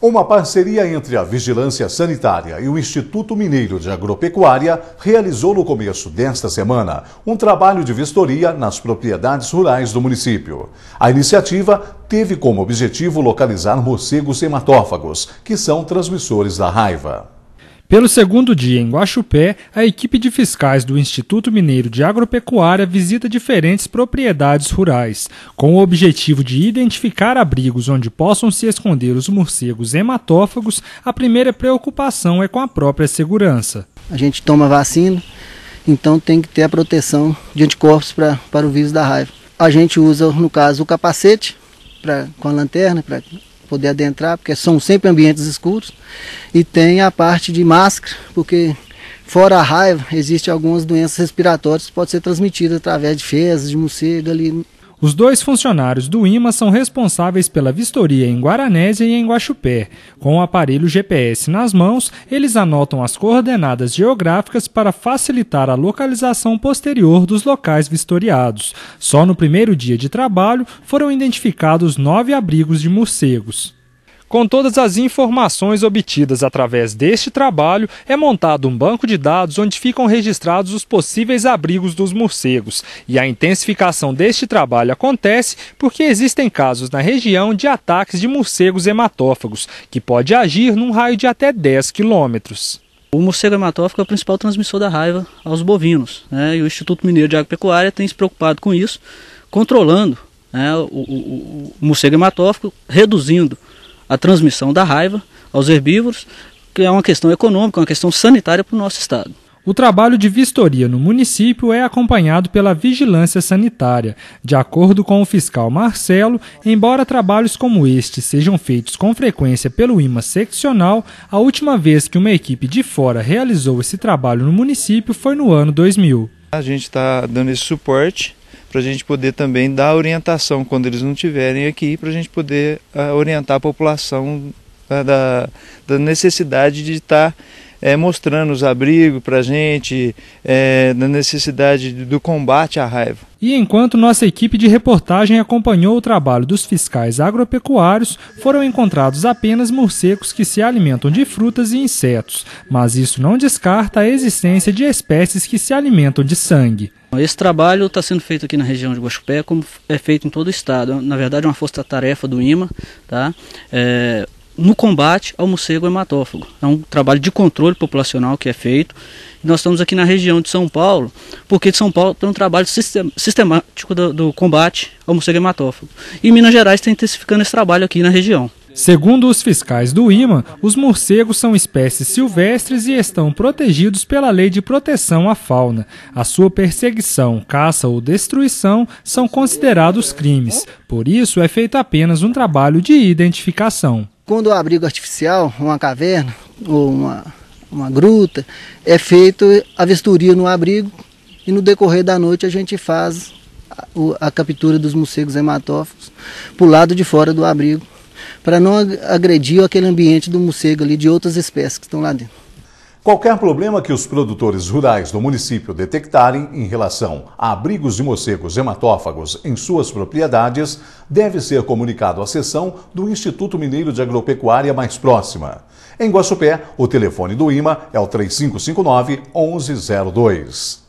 Uma parceria entre a Vigilância Sanitária e o Instituto Mineiro de Agropecuária realizou no começo desta semana um trabalho de vistoria nas propriedades rurais do município. A iniciativa teve como objetivo localizar morcegos hematófagos, que são transmissores da raiva. Pelo segundo dia em Guaxupé, a equipe de fiscais do Instituto Mineiro de Agropecuária visita diferentes propriedades rurais, com o objetivo de identificar abrigos onde possam se esconder os morcegos hematófagos. A primeira preocupação é com a própria segurança. A gente toma vacina, então tem que ter a proteção de anticorpos pra, para o vírus da raiva. A gente usa, no caso, o capacete pra, com a lanterna para poder adentrar, porque são sempre ambientes escuros. E tem a parte de máscara, porque fora a raiva, existem algumas doenças respiratórias que podem ser transmitidas através de fezes, de morcego ali os dois funcionários do IMA são responsáveis pela vistoria em Guaranésia e em Guaxupé. Com o aparelho GPS nas mãos, eles anotam as coordenadas geográficas para facilitar a localização posterior dos locais vistoriados. Só no primeiro dia de trabalho foram identificados nove abrigos de morcegos. Com todas as informações obtidas através deste trabalho, é montado um banco de dados onde ficam registrados os possíveis abrigos dos morcegos. E a intensificação deste trabalho acontece porque existem casos na região de ataques de morcegos hematófagos, que pode agir num raio de até 10 quilômetros. O morcego hematófago é o principal transmissor da raiva aos bovinos, né? e o Instituto Mineiro de Agropecuária tem se preocupado com isso, controlando né, o, o, o morcego hematófago, reduzindo a transmissão da raiva aos herbívoros, que é uma questão econômica, uma questão sanitária para o nosso estado. O trabalho de vistoria no município é acompanhado pela vigilância sanitária. De acordo com o fiscal Marcelo, embora trabalhos como este sejam feitos com frequência pelo IMA seccional, a última vez que uma equipe de fora realizou esse trabalho no município foi no ano 2000. A gente está dando esse suporte para a gente poder também dar orientação quando eles não tiverem aqui, para a gente poder uh, orientar a população uh, da, da necessidade de estar. Tá é, mostrando os abrigos para a gente, é, necessidade do combate à raiva. E enquanto nossa equipe de reportagem acompanhou o trabalho dos fiscais agropecuários, foram encontrados apenas morcegos que se alimentam de frutas e insetos, mas isso não descarta a existência de espécies que se alimentam de sangue. Esse trabalho está sendo feito aqui na região de Guaxupé, como é feito em todo o estado. Na verdade, é uma força-tarefa do IMA, tá? É no combate ao morcego hematófago. É um trabalho de controle populacional que é feito. Nós estamos aqui na região de São Paulo, porque de São Paulo tem um trabalho sistemático do, do combate ao morcego hematófago. E Minas Gerais está intensificando esse trabalho aqui na região. Segundo os fiscais do IMA, os morcegos são espécies silvestres e estão protegidos pela Lei de Proteção à Fauna. A sua perseguição, caça ou destruição são considerados crimes. Por isso, é feito apenas um trabalho de identificação. Quando o abrigo artificial, uma caverna ou uma, uma gruta, é feito a vistoria no abrigo e no decorrer da noite a gente faz a, a captura dos morcegos hematófagos para o lado de fora do abrigo, para não agredir aquele ambiente do morcego ali de outras espécies que estão lá dentro. Qualquer problema que os produtores rurais do município detectarem em relação a abrigos de morcegos hematófagos em suas propriedades deve ser comunicado à seção do Instituto Mineiro de Agropecuária mais próxima. Em Guaçupé, o telefone do IMA é o 3559 1102.